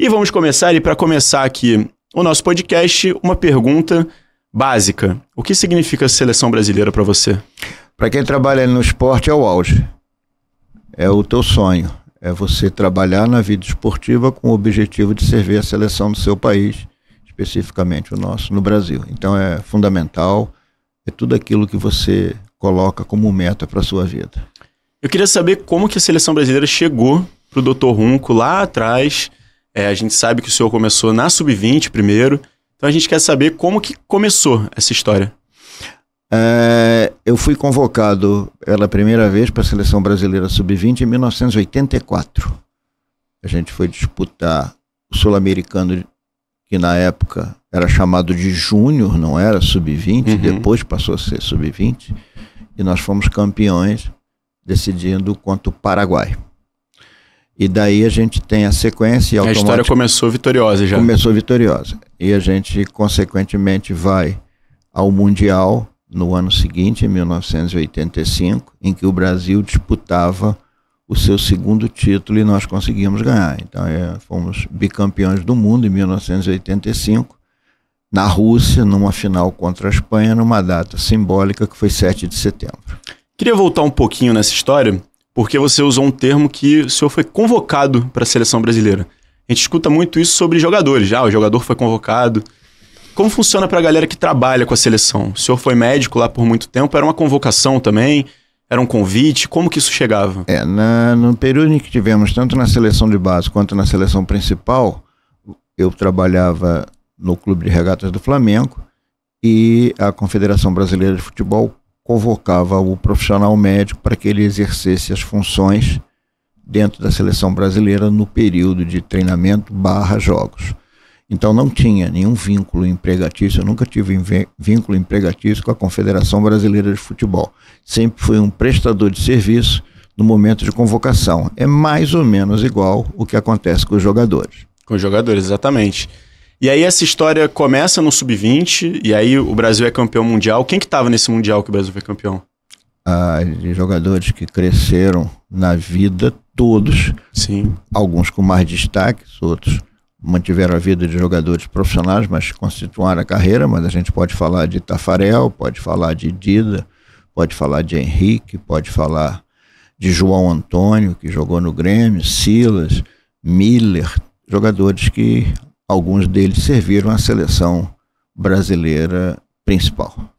E vamos começar, e para começar aqui o nosso podcast, uma pergunta básica. O que significa seleção brasileira para você? Para quem trabalha no esporte é o auge. É o teu sonho. É você trabalhar na vida esportiva com o objetivo de servir a seleção do seu país, especificamente o nosso, no Brasil. Então é fundamental, é tudo aquilo que você coloca como meta para sua vida. Eu queria saber como que a seleção brasileira chegou pro Dr. Runco lá atrás é, a gente sabe que o senhor começou na sub-20 primeiro. Então a gente quer saber como que começou essa história. É, eu fui convocado pela primeira vez para a seleção brasileira sub-20 em 1984. A gente foi disputar o sul-americano, que na época era chamado de júnior, não era sub-20, uhum. depois passou a ser sub-20, e nós fomos campeões decidindo contra o Paraguai. E daí a gente tem a sequência. A história começou vitoriosa já. Começou vitoriosa. E a gente, consequentemente, vai ao Mundial no ano seguinte, em 1985, em que o Brasil disputava o seu segundo título e nós conseguimos ganhar. Então, é, fomos bicampeões do mundo em 1985, na Rússia, numa final contra a Espanha, numa data simbólica que foi 7 de setembro. Queria voltar um pouquinho nessa história porque você usou um termo que o senhor foi convocado para a seleção brasileira. A gente escuta muito isso sobre jogadores. Já, ah, o jogador foi convocado. Como funciona para a galera que trabalha com a seleção? O senhor foi médico lá por muito tempo, era uma convocação também? Era um convite? Como que isso chegava? É, na, no período em que tivemos, tanto na seleção de base quanto na seleção principal, eu trabalhava no Clube de Regatas do Flamengo e a Confederação Brasileira de Futebol convocava o profissional médico para que ele exercesse as funções dentro da seleção brasileira no período de treinamento barra jogos. Então não tinha nenhum vínculo empregatício, eu nunca tive vínculo empregatício com a Confederação Brasileira de Futebol. Sempre fui um prestador de serviço no momento de convocação. É mais ou menos igual o que acontece com os jogadores. Com os jogadores, exatamente. E aí essa história começa no sub-20, e aí o Brasil é campeão mundial. Quem que estava nesse mundial que o Brasil foi campeão? Ah, jogadores que cresceram na vida, todos. Sim. Alguns com mais destaques, outros mantiveram a vida de jogadores profissionais, mas constituíram a carreira. Mas a gente pode falar de Tafarel, pode falar de Dida, pode falar de Henrique, pode falar de João Antônio, que jogou no Grêmio, Silas, Miller, jogadores que Alguns deles serviram à seleção brasileira principal.